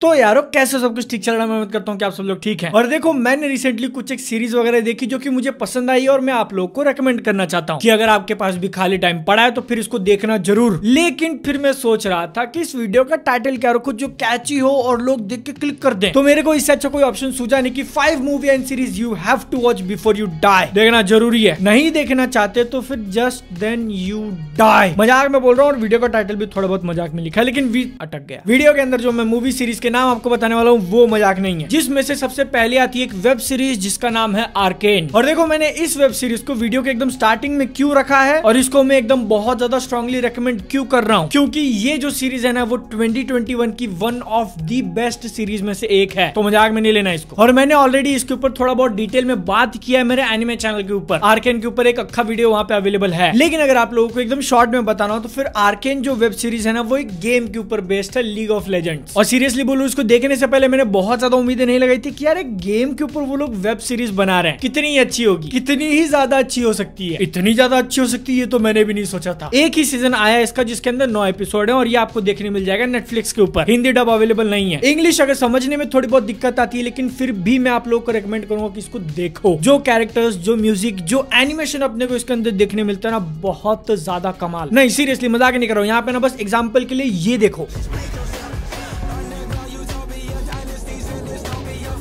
तो यारो कैसे सब कुछ ठीक चल रहा है मैं उम्मीद करता हूँ कि आप सब लोग ठीक हैं और देखो मैंने रिसेंटली कुछ एक सीरीज वगैरह देखी जो कि मुझे पसंद आई और मैं आप लोगों को रेकमेंड करना चाहता हूँ कि अगर आपके पास भी खाली टाइम पड़ा है तो फिर इसको देखना जरूर लेकिन फिर मैं सोच रहा था कि इस वीडियो का टाइटल क्या रखो जो कैची हो और लोग देख के क्लिक कर दे तो मेरे को इससे अच्छा कोई ऑप्शन सूझा नहीं की five movie and series you have to watch before you die देखना जरूरी है नहीं देखना चाहते तो फिर जस्ट देन यू डाई मजाक में बोल रहा हूँ और वीडियो का टाइटल भी थोड़ा बहुत मजाक में लिखा लेकिन अटक गया वीडियो के अंदर जो मैं मूवी सीरीज के जिसके नाम आपको बताने वाला हूँ वो मजाक नहीं है जिसमें से सबसे पहले आती है एक वेब सीरीज जिसका नाम है आर्केन और देखो मैंने इस वेब सीरीज को वीडियो के एकदम स्टार्टिंग में क्यों रखा है और इसको मैं एकदम बहुत ज्यादा स्ट्रॉन्गली रिकमेंड क्यों कर रहा हूँ क्योंकि ये जो सीरीज है ना वो ट्वेंटी की one of the best series में से एक है तो मजाक में नहीं लेना इसको और मैंने ऑलरेडी इसके ऊपर थोड़ा बहुत डिटेल में बात किया है मेरे एनिमे चैनल के ऊपर आर्केन के ऊपर एक अच्छा वीडियो वहाँ पे अवेलेबल है लेकिन अगर आप लोगों को एकदम शॉर्ट में बताना हो तो फिर आर्केन जो वेब सीरीज है ना वो एक गेम के ऊपर बेस्ड है लीग ऑफ लेजेंड्स और सीरियसली बिल्कुल उसको देखने से पहले मैंने बहुत ज्यादा उम्मीदें नहीं लगाई थी कि यार एक गेम के ऊपर वो लोग वेब सीरीज बना रहे हैं कितनी अच्छी होगी कितनी ही ज्यादा अच्छी हो सकती है इतनी ज्यादा अच्छी हो सकती है ये तो मैंने भी नहीं सोचा था एक ही सीजन आया इसका जिसके अंदर नौ एपिसोड है और ये आपको देखने मिल जाएगा नेटफ्लिक्स के ऊपर हिंदी डब अवेलेबल नहीं है इंग्लिश अगर समझने में थोड़ी बहुत दिक्कत आती है लेकिन फिर भी मैं आप लोग को रिकमेंड करूंगा कि इसको देखो जो कैरेक्टर्स जो म्यूजिक जो एनिमेशन अपने को इसके अंदर देखने मिलता है ना बहुत ज्यादा कमाल नहीं सीरियसली मजाक नहीं कर रहा हूँ यहाँ पे ना बस एग्जाम्पल के लिए ये देखो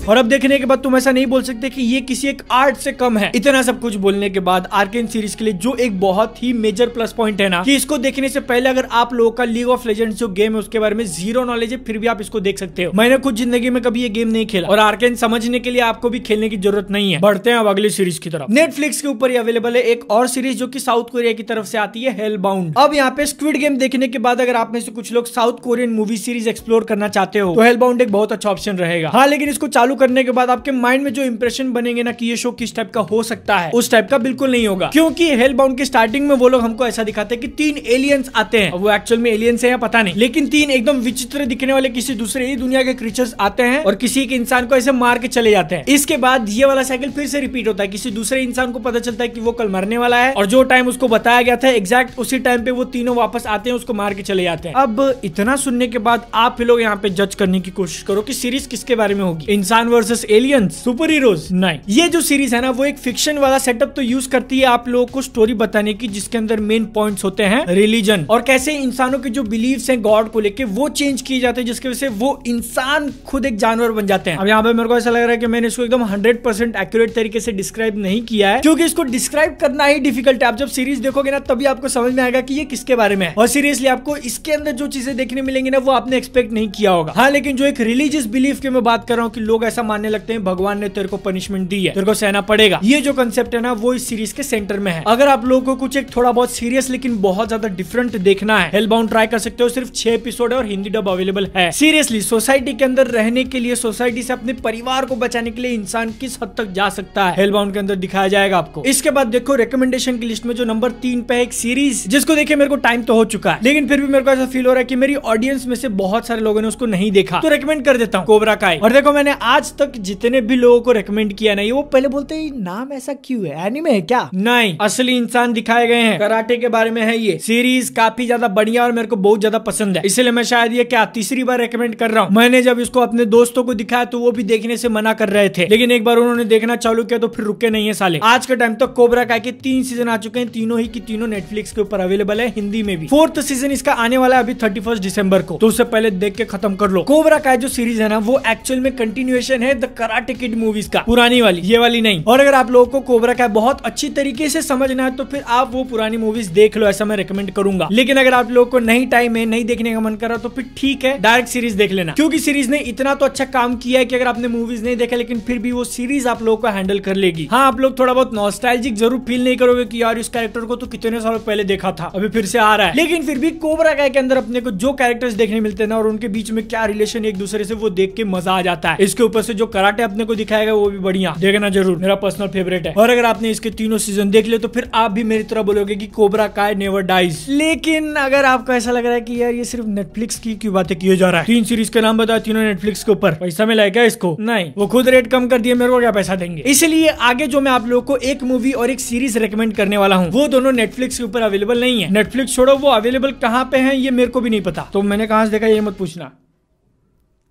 और अब देखने के बाद तुम ऐसा नहीं बोल सकते कि ये किसी एक आर्ट से कम है इतना सब कुछ बोलने के बाद आर्केन सीरीज के लिए जो एक बहुत ही मेजर प्लस पॉइंट है ना कि इसको देखने से पहले अगर आप लोगों का लीग ऑफ लेजेंड जो गेम है उसके बारे में जीरो नॉलेज है फिर भी आप इसको देख सकते हो मैंने खुद जिंदगी में कभी ये गेम नहीं खेला और आर्केन समझने के लिए आपको भी खेलने की जरूरत नहीं है बढ़ते हैं अब अगले सीरीज की तरफ नेटफ्लिक्स के ऊपर अवेलेबल है एक और सीरीज जो की साउथ कोरिया की तरफ से आती है हेल बाउंड अब यहाँ पे स्क्विड गेम देखने के बाद अगर आप में से कुछ लोग South Korean movie series explore करना चाहते हो तो हेल बाउंड एक बहुत अच्छा ऑप्शन रहेगा हाँ लेकिन इसको चालू करने के बाद आपके माइंड में जो इंप्रेशन बनेंगे ना कि ये शो किस टाइप का हो सकता है उस टाइप का बिल्कुल नहीं होगा क्योंकि हेल बाउंड की स्टार्टिंग में वो लोग हमको ऐसा दिखाते हैं कि तीन एलियंस आते हैं वो एक्चुअल में एलियंस है या पता नहीं लेकिन तीन एकदम विचित्र दिखने वाले किसी दूसरे ही दुनिया के क्रीचर्स आते हैं और किसी एक इंसान को ऐसे मार के चले जाते हैं इसके बाद ये वाला साइकिल फिर से रिपीट होता है किसी दूसरे इंसान को पता चलता है कि वो कल मरने वाला है और जो टाइम उसको बताया गया था एग्जैक्ट उसी टाइम पे वो तीनों वापस आते हैं उसको मार के चले जाते हैं अब इतना सुनने के बाद आप लोग यहाँ पे जज करने की कोशिश करो कि सीरीज किसके बारे में होगी इंसान man versus alien super heroes नहीं ये जो सीरीज है ना वो एक फिक्शन वाला सेटअप तो यूज करती है आप लोगों को स्टोरी बताने की जिसके अंदर मेन पॉइंट्स होते हैं रिलीजन और कैसे इंसानों के जो बिलीव हैं गॉड को लेके वो चेंज किए जाते हैं जिसकी वजह से वो इंसान खुद एक जानवर बन जाते हैं अब यहाँ पे मेरे को ऐसा लग रहा है कि मैंने इसको एकदम हंड्रेड परसेंट एक्यूरेट तरीके से डिस्क्राइब नहीं किया है क्योंकि इसको डिस्क्राइब करना ही डिफिकल्ट है आप जब सीरीज देखोगे ना तभी आपको समझ में आएगा कि ये किसके बारे में है और सीरियसली आपको इसके अंदर जो चीजें देखने मिलेंगी ना वो आपने एक्सपेक्ट नहीं किया होगा हाँ लेकिन जो एक रिलीजियस बिलीफ की मैं बात कर रहा हूँ कि लोग ऐसा मानने लगते हैं भगवान ने तेरे को पनिशमेंट दी है तेरे को सहना पड़ेगा ये जो कंसेप्ट है ना वो इस सीरीज के सेंटर में है अगर आप लोगों को कुछ एक थोड़ा बहुत सीरियस लेकिन बहुत ज्यादा डिफरेंट देखना है हेलबाउंड ट्राई कर सकते हो सिर्फ छह एपिसोड है और हिंदी डब अवेलेबल है सीरियसली सोसाइटी के अंदर रहने के लिए सोसाइटी से अपने परिवार को बचाने के लिए इंसान किस हद तक जा सकता है हेलबाउंड के अंदर दिखाया जाएगा आपको इसके बाद देखो रिकमेंडेशन की लिस्ट में जो नंबर तीन पे एक सीरीज जिसको देखिए मेरे को टाइम तो हो चुका है लेकिन फिर भी मेरे को ऐसा फील हो रहा है की मेरी ऑडियंस में से बहुत सारे लोगों ने उसको नहीं देखा तो रिकमेंड कर देता हूँ कोबरा का और देखो मैंने आज आज तक जितने भी लोगों को रेकमेंड किया ना ये वो पहले बोलते हैं नाम ऐसा क्यों है एनिमे है क्या नहीं असली इंसान दिखाए गए हैं कराटे के बारे में है ये सीरीज काफी ज्यादा बढ़िया और मेरे को बहुत ज्यादा पसंद है इसलिए मैं शायद ये क्या तीसरी बार रेकमेंड कर रहा हूँ मैंने जब इसको अपने दोस्तों को दिखाया तो वो भी देखने से मना कर रहे थे लेकिन एक बार उन्होंने देखना चालू किया तो फिर रुके नहीं है साले आज के टाइम तक कोबरा का तीन सीजन आ चुके हैं तीनों ही की तीनों नेटफ्लिक्स के ऊपर अवेलेबल है हिंदी में भी फोर्थ सीजन इसका आने वाला है अभी थर्टी दिसंबर को तो उससे पहले देख के खत्म कर लो कोबरा का जो सीरीज है ना वो एक्चुअल में कंटिन्यूएशन वेरिएशन है द कराटे किड मूवीज का पुरानी वाली ये वाली नहीं और अगर आप लोगों को कोबरा का बहुत अच्छी तरीके से समझना है तो फिर आप वो पुरानी मूवीज देख लो ऐसा मैं रिकमेंड करूंगा लेकिन अगर आप लोग को नहीं टाइम है नहीं देखने का मन कर रहा तो फिर ठीक है डायरेक्ट सीरीज देख लेना क्योंकि सीरीज ने इतना तो अच्छा काम किया है कि अगर आपने मूवीज नहीं देखा लेकिन फिर भी वो सीरीज आप लोगों को हैंडल कर लेगी हाँ आप लोग थोड़ा बहुत नॉस्टाइलिक जरूर फील नहीं करोगे की यार इस कैरेक्टर को तो कितने सालों पहले देखा था अभी फिर से आ रहा है लेकिन फिर भी कोबरा का के अंदर अपने को जो कैरेक्टर्स देखने मिलते हैं ना और उनके बीच में क्या रिलेशन एक दूसरे से वो देख के मजा आ जाता है इसके ऊपर ऊपर से जो कराटे अपने को दिखाएगा वो भी बढ़िया देखना जरूर मेरा पर्सनल फेवरेट है और अगर आपने इसके तीनों सीजन देख लिया तो फिर आप भी मेरी तरह बोलोगे की कोबरा काय नेवर डाइज लेकिन अगर आपको ऐसा लग रहा है की यार ये सिर्फ नेटफ्लिक्स की क्यों बातें किया जा रहा है तीन सीरीज का नाम बताओ तीनों नेटफ्लिक्स के ऊपर पैसा मिला क्या इसको नहीं वो खुद रेट कम कर दिए मेरे को क्या पैसा देंगे इसलिए आगे जो मैं आप लोग को एक मूवी और एक सीरीज रिकमेंड करने वाला हूँ वो दोनों नेटफ्लिक्स के ऊपर अवेलेबल नहीं है नेटफ्लिक्स छोड़ो वो अवेलेबल कहाँ पे है ये मेरे को भी नहीं पता तो मैंने कहा देखा ये मत पूछना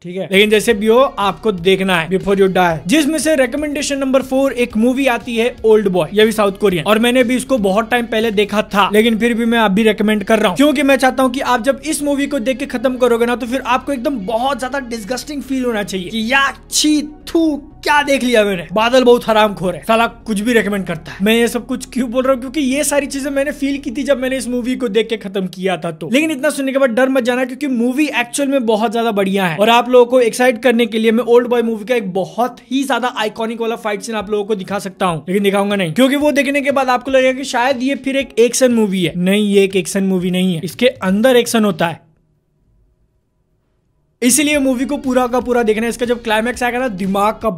ठीक है लेकिन जैसे भी हो आपको देखना है बिफोर यू डाई जिसमें से रिकमेंडेशन नंबर फोर एक मूवी आती है ओल्ड बॉय ये भी साउथ कोरियन और मैंने भी इसको बहुत टाइम पहले देखा था लेकिन फिर भी मैं आप भी रिकमेंड कर रहा हूँ क्योंकि मैं चाहता हूँ की आप जब इस मूवी को देख के खत्म करोगे ना तो फिर आपको एकदम बहुत ज्यादा डिस्गस्टिंग फील होना चाहिए छू क्या देख लिया मैंने बादल बहुत हराम खोर है साला कुछ भी रेकमेंड करता है मैं ये सब कुछ क्यों बोल रहा हूँ क्योंकि ये सारी चीजें मैंने फील की थी जब मैंने इस मूवी को देख के खत्म किया था तो लेकिन इतना सुनने के बाद डर मत जाना क्योंकि मूवी एक्चुअल में बहुत ज्यादा बढ़िया है और आप लोगों को एक्साइट करने के लिए मैं ओल्ड बॉय मूवी का एक बहुत ही ज्यादा आइकॉनिक वाला फाइट सीन आप लोगों को दिखा सकता हूँ लेकिन दिखाऊंगा नहीं क्योंकि वो देखने के बाद आपको लगेगा की शायद ये फिर एक एक्शन मूवी है नहीं ये एक एक्शन मूवी नहीं है इसके अंदर एक्शन होता है इसीलिए मूवी को पूरा का पूरा देखना है इसका जब क्लाइमैक्स आएगा ना दिमाग का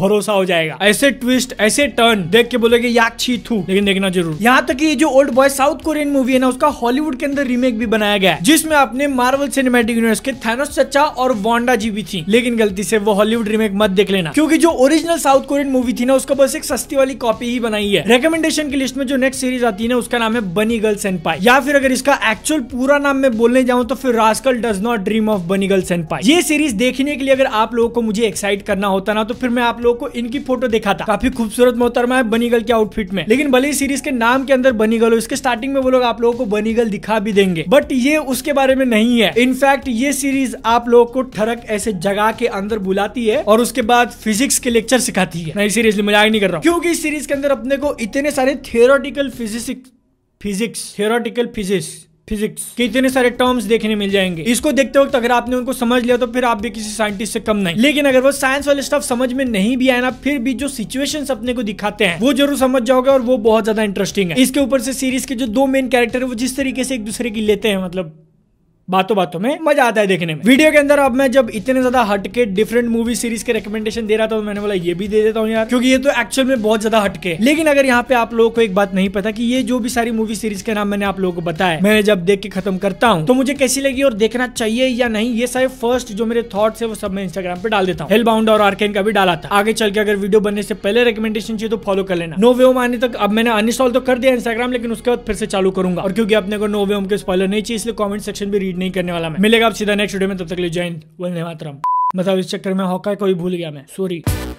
भरोसा हो जाएगा ऐसे ट्विस्ट ऐसे टर्न देख के बोलेगे या छी थू लेकिन देखना जरूर यहाँ तक ये जो Old Boy South Korean movie है ना उसका हॉलीवुड के अंदर रीमेक भी बनाया गया जिसमें अपने मार्वल सिनेमेटिक यूनिवर्स के थैनोस चचा और वॉन्डा जी भी थी लेकिन गलती से वो हॉलीवुड रीमेक मत देख लेना क्योंकि जो ओरिजिनल साउथ कोरियन मूवी थी ना उसका बस एक सस्ती वाली कॉपी ही बनाई है रिकमेंडेशन की लिस्ट में जो नेक्स्ट सीरीज आती है ना उसका नाम है बनी गर्ल सेनपाई या फिर अगर इसका एक्चुअल पूरा नाम मैं बोलने जाऊँ तो फिर Rascal Does Not Dream of Bunny Girl Senpai ये सीरीज देखने के लिए अगर आप लोगों को मुझे एक्साइट करना होता ना तो फिर मैं आप लोग लोग को इनकी फोटो देखा था काफी खूबसूरत मोहतरमा है बनीगल के आउटफिट में लेकिन भले ही सीरीज के नाम के अंदर बनीगल हो इसके स्टार्टिंग में वो लोग आप लोगों को बनीगल दिखा भी देंगे बट ये उसके बारे में नहीं है इनफैक्ट ये सीरीज आप लोगों को ठरक ऐसे जगह के अंदर बुलाती है और उसके बाद फिजिक्स के लेक्चर सिखाती है नहीं सीरीज मजाक नहीं कर रहा हूँ क्योंकि इस सीरीज के अंदर अपने को इतने सारे theoretical physics physics theoretical physics physics के इतने सारे टर्म्स देखने मिल जाएंगे इसको देखते वक्त अगर आपने उनको समझ लिया तो फिर आप भी किसी साइंटिस्ट से कम नहीं लेकिन अगर वो साइंस वाले स्टफ समझ में नहीं भी आया ना फिर भी जो सिचुएशन अपने को दिखाते हैं वो जरूर समझ जाओगे और वो बहुत ज्यादा इंटरेस्टिंग है इसके ऊपर से सीरीज के जो दो मेन कैरेक्टर है वो जिस तरीके से एक दूसरे की लेते हैं मतलब बातों बातों में मजा आता है देखने में वीडियो के अंदर अब मैं जब इतने ज्यादा हटके डिफरेंट मूवी सीरीज के रिकमेंडेशन दे रहा था तो मैंने बोला ये भी दे देता हूँ यार क्योंकि ये तो एक्चुअल में बहुत ज्यादा हटके लेकिन अगर यहाँ पे आप लोगों को एक बात नहीं पता की ये जो भी सारी मूवी सीरीज के नाम मैंने आप लोगों को बताया मैंने जब देख के खत्म करता हूँ तो मुझे कैसी लगी और देखना चाहिए या नहीं ये सारे फर्स्ट जो मेरे थॉट है वो सब मैं इंस्टाग्राम पे डाल देता हूँ हेल बाउंड और आर्केन का भी डाला था आगे चल के अगर वीडियो बनने से पहले रिकमेंडेशन चाहिए तो फॉलो कर लेना नो वेम आने तक अब मैंने अनस्टॉल तो कर दिया इंस्टाग्राम लेकिन उसके बाद फिर से चालू करूंगा और क्योंकि अपने को नो वेम के स्पॉलर नहीं चाहिए इसलिए कॉमेंट सेक्शन भी रीड रिपीट नहीं करने वाला मैं मिलेगा आप सीधा नेक्स्ट वीडियो में तब तक ले जय हिंद वंदे मातरम मतलब इस चक्कर में होका कोई भूल गया मैं सॉरी